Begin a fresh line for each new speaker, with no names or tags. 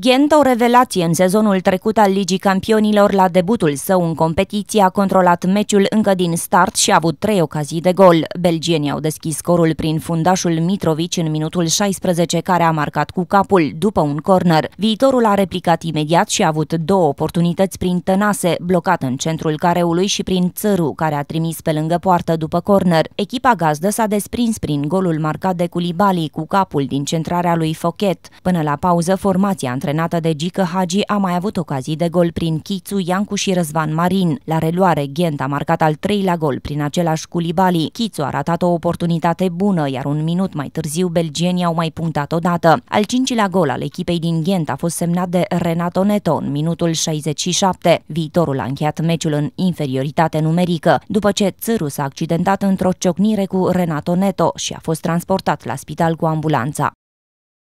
Ghent, o revelație în sezonul trecut al Ligii Campionilor, la debutul său în competiție a controlat meciul încă din start și a avut trei ocazii de gol. Belgienii au deschis scorul prin fundașul Mitrovic în minutul 16, care a marcat cu capul după un corner. Viitorul a replicat imediat și a avut două oportunități prin Tănase, blocat în centrul careului și prin Țăru, care a trimis pe lângă poartă după corner. Echipa gazdă s-a desprins prin golul marcat de Culibali cu capul din centrarea lui Fochet. Până la pauză, formația antrenată de Gică Hagi, a mai avut ocazii de gol prin Chițu, Iancu și Răzvan Marin. La reluare, Ghent a marcat al treilea gol prin același Culibali. Chițu a ratat o oportunitate bună, iar un minut mai târziu belgienii au mai punctat odată. Al cincilea gol al echipei din Ghent a fost semnat de Renato Neto în minutul 67. Viitorul a încheiat meciul în inferioritate numerică, după ce Țăru s-a accidentat într-o ciocnire cu Renato Neto și a fost transportat la spital cu ambulanța.